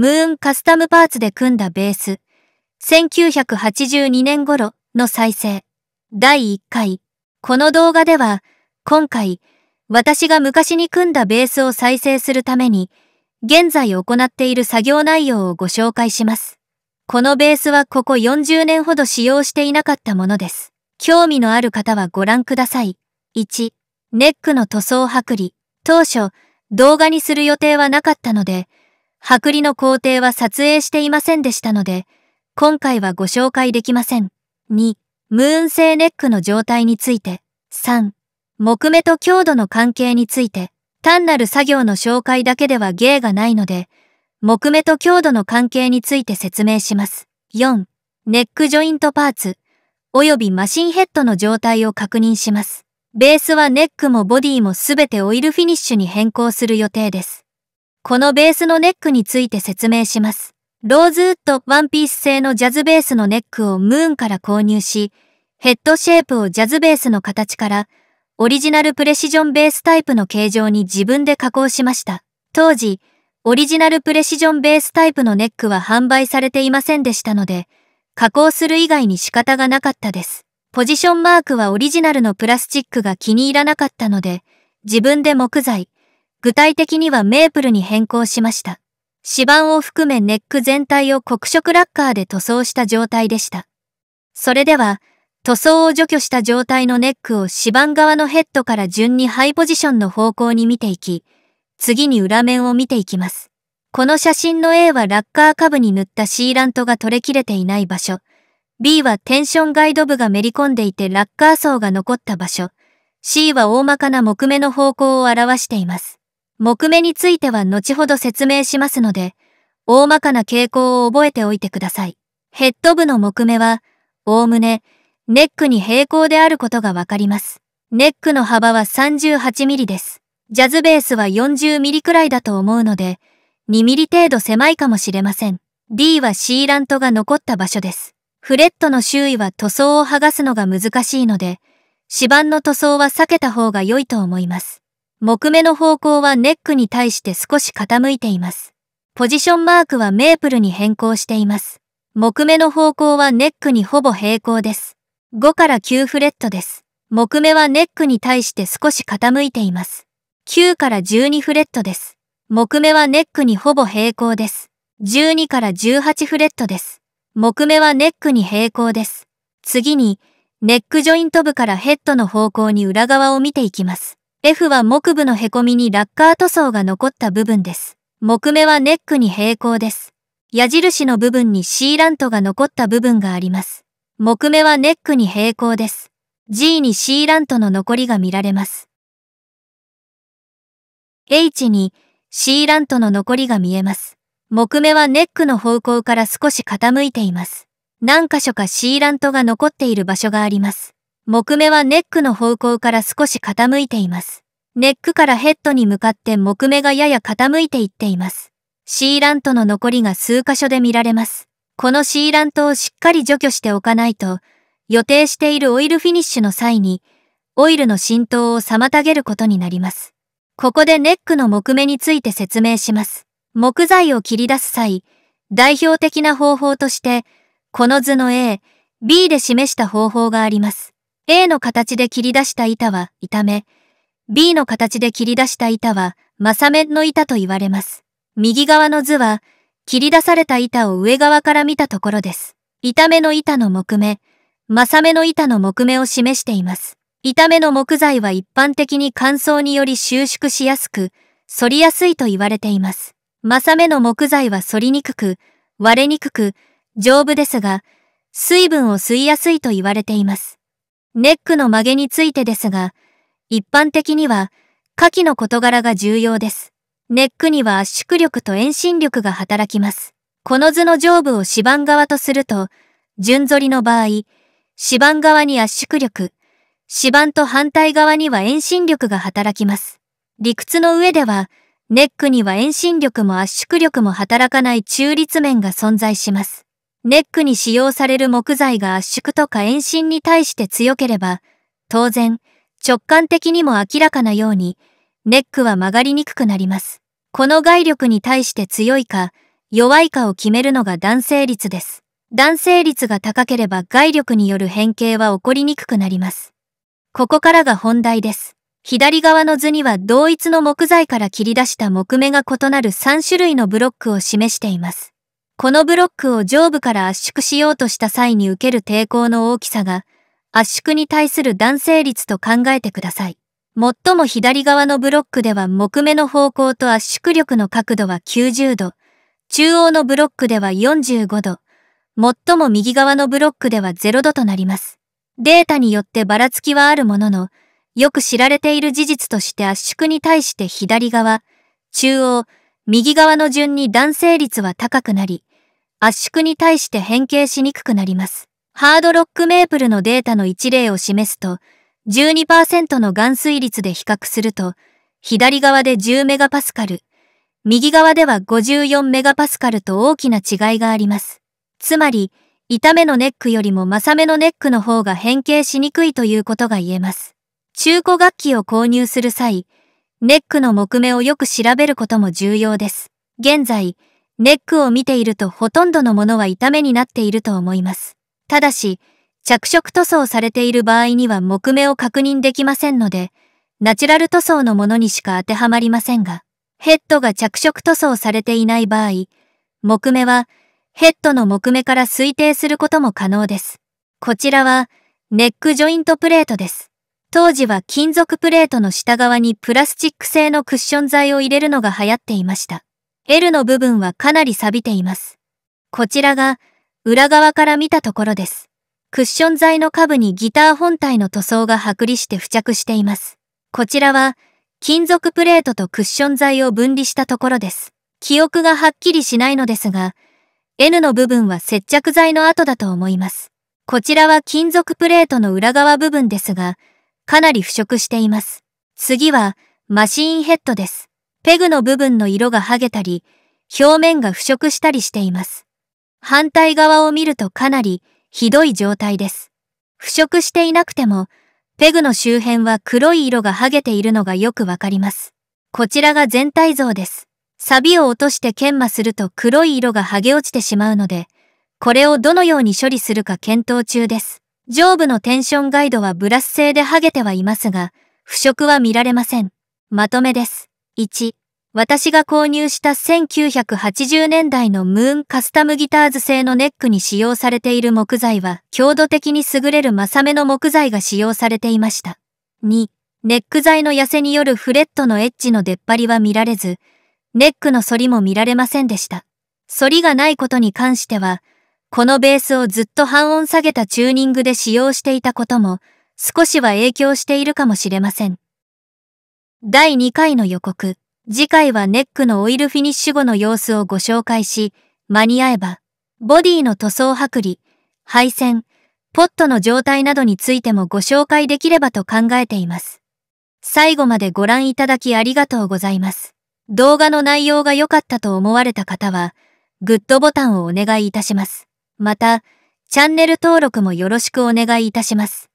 ムーンカスタムパーツで組んだベース、1982年頃の再生、第1回。この動画では、今回、私が昔に組んだベースを再生するために、現在行っている作業内容をご紹介します。このベースはここ40年ほど使用していなかったものです。興味のある方はご覧ください。1、ネックの塗装剥離。当初、動画にする予定はなかったので、剥離の工程は撮影していませんでしたので、今回はご紹介できません。2、ムーン製ネックの状態について。3、木目と強度の関係について。単なる作業の紹介だけでは芸がないので、木目と強度の関係について説明します。4、ネックジョイントパーツ、およびマシンヘッドの状態を確認します。ベースはネックもボディもすべてオイルフィニッシュに変更する予定です。このベースのネックについて説明します。ローズウッドワンピース製のジャズベースのネックをムーンから購入し、ヘッドシェープをジャズベースの形から、オリジナルプレシジョンベースタイプの形状に自分で加工しました。当時、オリジナルプレシジョンベースタイプのネックは販売されていませんでしたので、加工する以外に仕方がなかったです。ポジションマークはオリジナルのプラスチックが気に入らなかったので、自分で木材、具体的にはメープルに変更しました。指板を含めネック全体を黒色ラッカーで塗装した状態でした。それでは、塗装を除去した状態のネックを指板側のヘッドから順にハイポジションの方向に見ていき、次に裏面を見ていきます。この写真の A はラッカー下部に塗ったシーラントが取れ切れていない場所。B はテンションガイド部がめり込んでいてラッカー層が残った場所。C は大まかな木目の方向を表しています。木目については後ほど説明しますので、大まかな傾向を覚えておいてください。ヘッド部の木目は、おおむね、ネックに平行であることがわかります。ネックの幅は3 8ミリです。ジャズベースは4 0ミリくらいだと思うので、2mm 程度狭いかもしれません。D は C ラントが残った場所です。フレットの周囲は塗装を剥がすのが難しいので、指板の塗装は避けた方が良いと思います。木目の方向はネックに対して少し傾いています。ポジションマークはメープルに変更しています。木目の方向はネックにほぼ平行です。5から9フレットです。木目はネックに対して少し傾いています。9から12フレットです。木目はネックにほぼ平行です。12から18フレットです。木目はネックに平行です。次に、ネックジョイント部からヘッドの方向に裏側を見ていきます。F は木部の凹みにラッカー塗装が残った部分です。木目はネックに平行です。矢印の部分に C ラントが残った部分があります。木目はネックに平行です。G に C ラントの残りが見られます。H に C ラントの残りが見えます。木目はネックの方向から少し傾いています。何箇所か C ラントが残っている場所があります。木目はネックの方向から少し傾いています。ネックからヘッドに向かって木目がやや傾いていっています。シーラントの残りが数箇所で見られます。このシーラントをしっかり除去しておかないと、予定しているオイルフィニッシュの際に、オイルの浸透を妨げることになります。ここでネックの木目について説明します。木材を切り出す際、代表的な方法として、この図の A、B で示した方法があります。A の形で切り出した板は板目、B の形で切り出した板は正面の板と言われます。右側の図は、切り出された板を上側から見たところです。板目の板の木目、正めの板の木目を示しています。板目の木材は一般的に乾燥により収縮しやすく、反りやすいと言われています。正めの木材は反りにくく、割れにくく、丈夫ですが、水分を吸いやすいと言われています。ネックの曲げについてですが、一般的には、下記の事柄が重要です。ネックには圧縮力と遠心力が働きます。この図の上部を指板側とすると、順反りの場合、指板側に圧縮力、指板と反対側には遠心力が働きます。理屈の上では、ネックには遠心力も圧縮力も働かない中立面が存在します。ネックに使用される木材が圧縮とか遠心に対して強ければ、当然、直感的にも明らかなように、ネックは曲がりにくくなります。この外力に対して強いか、弱いかを決めるのが男性率です。男性率が高ければ外力による変形は起こりにくくなります。ここからが本題です。左側の図には同一の木材から切り出した木目が異なる3種類のブロックを示しています。このブロックを上部から圧縮しようとした際に受ける抵抗の大きさが圧縮に対する弾性率と考えてください。最も左側のブロックでは木目の方向と圧縮力の角度は90度、中央のブロックでは45度、最も右側のブロックでは0度となります。データによってばらつきはあるものの、よく知られている事実として圧縮に対して左側、中央、右側の順に弾性率は高くなり、圧縮に対して変形しにくくなります。ハードロックメープルのデータの一例を示すと、12%の含水率で比較すると、左側で10メガパスカル、右側では54メガパスカルと大きな違いがあります。つまり、痛めのネックよりもマサめのネックの方が変形しにくいということが言えます。中古楽器を購入する際、ネックの木目をよく調べることも重要です。現在、ネックを見ているとほとんどのものは痛めになっていると思います。ただし、着色塗装されている場合には木目を確認できませんので、ナチュラル塗装のものにしか当てはまりませんが、ヘッドが着色塗装されていない場合、木目はヘッドの木目から推定することも可能です。こちらはネックジョイントプレートです。当時は金属プレートの下側にプラスチック製のクッション材を入れるのが流行っていました。L の部分はかなり錆びています。こちらが裏側から見たところです。クッション材の下部にギター本体の塗装が剥離して付着しています。こちらは金属プレートとクッション材を分離したところです。記憶がはっきりしないのですが、N の部分は接着剤の跡だと思います。こちらは金属プレートの裏側部分ですが、かなり腐食しています。次はマシーンヘッドです。ペグの部分の色が剥げたり、表面が腐食したりしています。反対側を見るとかなりひどい状態です。腐食していなくても、ペグの周辺は黒い色が剥げているのがよくわかります。こちらが全体像です。錆を落として研磨すると黒い色が剥げ落ちてしまうので、これをどのように処理するか検討中です。上部のテンションガイドはブラス製で剥げてはいますが、腐食は見られません。まとめです。1、私が購入した1980年代のムーンカスタムギターズ製のネックに使用されている木材は強度的に優れるマサメの木材が使用されていました。2、ネック材の痩せによるフレットのエッジの出っ張りは見られず、ネックの反りも見られませんでした。反りがないことに関しては、このベースをずっと半音下げたチューニングで使用していたことも、少しは影響しているかもしれません。第2回の予告。次回はネックのオイルフィニッシュ後の様子をご紹介し、間に合えば、ボディの塗装剥離、配線、ポットの状態などについてもご紹介できればと考えています。最後までご覧いただきありがとうございます。動画の内容が良かったと思われた方は、グッドボタンをお願いいたします。また、チャンネル登録もよろしくお願いいたします。